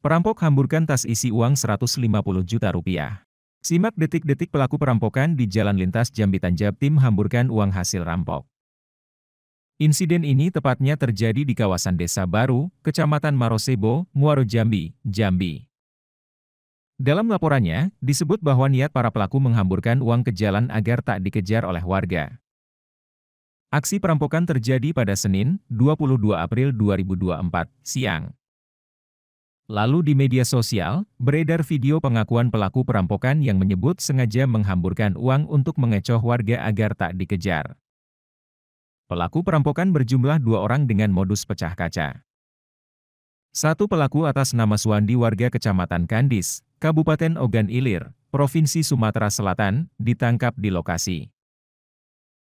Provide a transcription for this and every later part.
Perampok hamburkan tas isi uang 150 juta rupiah. Simak detik-detik pelaku perampokan di Jalan Lintas Jambi Tanjab tim hamburkan uang hasil rampok. Insiden ini tepatnya terjadi di kawasan Desa Baru, Kecamatan Marosebo, Muaro Jambi, Jambi. Dalam laporannya, disebut bahwa niat para pelaku menghamburkan uang ke jalan agar tak dikejar oleh warga. Aksi perampokan terjadi pada Senin, 22 April 2024, siang. Lalu di media sosial, beredar video pengakuan pelaku perampokan yang menyebut sengaja menghamburkan uang untuk mengecoh warga agar tak dikejar. Pelaku perampokan berjumlah dua orang dengan modus pecah kaca. Satu pelaku atas nama Suwandi warga Kecamatan Kandis, Kabupaten Ogan Ilir, Provinsi Sumatera Selatan, ditangkap di lokasi.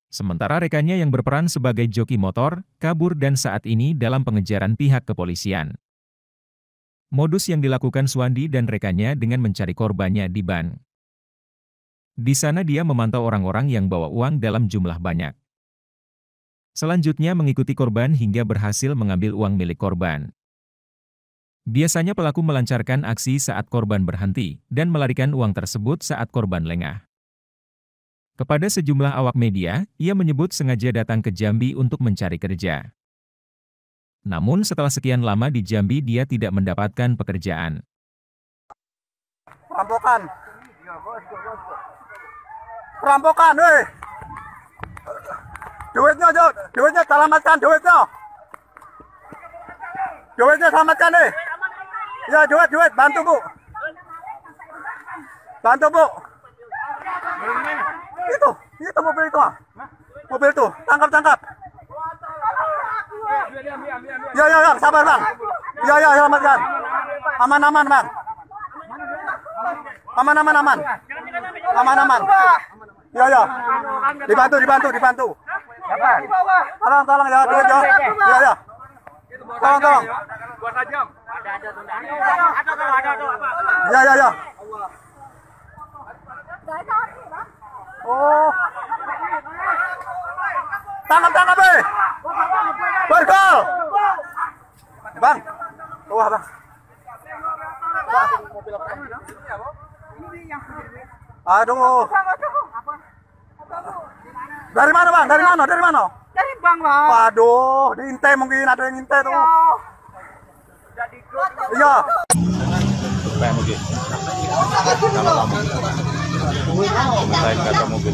Sementara rekannya yang berperan sebagai joki motor, kabur dan saat ini dalam pengejaran pihak kepolisian. Modus yang dilakukan Suwandi dan rekannya dengan mencari korbannya di ban. Di sana dia memantau orang-orang yang bawa uang dalam jumlah banyak. Selanjutnya mengikuti korban hingga berhasil mengambil uang milik korban. Biasanya pelaku melancarkan aksi saat korban berhenti dan melarikan uang tersebut saat korban lengah. Kepada sejumlah awak media, ia menyebut sengaja datang ke Jambi untuk mencari kerja. Namun setelah sekian lama di Jambi dia tidak mendapatkan pekerjaan. Perampokan. Perampokan, woi. Duitnya, Duitnya selamatkan duitnya. Duitnya selamatkan, woi. Ya, duit, duit, bantu, Bu. Bantu, Bu. Itu, itu mobil itu, ah. Mobil itu, tangkap, tangkap. Yo yo yo, sabar bang. Yo yo selamatkan. Aman aman bang. Aman aman aman. Aman aman. Yo yo. Dibantu dibantu dibantu. Tolong tolong ya, tolong ya. Yo yo. Tolong tolong. buat jam. Ada ada ada ada ada apa? Ya ya ya. Oh. Tangkap tangkap eh. bawah bang mobil aduh dari mana bang dari mana dari mana dari bang bang waduh diintai mungkin ada yang intai tuh iya Baik mungkin naik kata mobil